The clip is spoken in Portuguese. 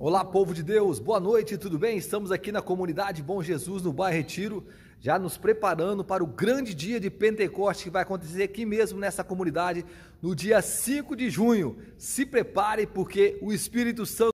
Olá, povo de Deus, boa noite, tudo bem? Estamos aqui na comunidade Bom Jesus, no bairro Retiro, já nos preparando para o grande dia de Pentecoste que vai acontecer aqui mesmo nessa comunidade no dia 5 de junho. Se prepare, porque o Espírito Santo.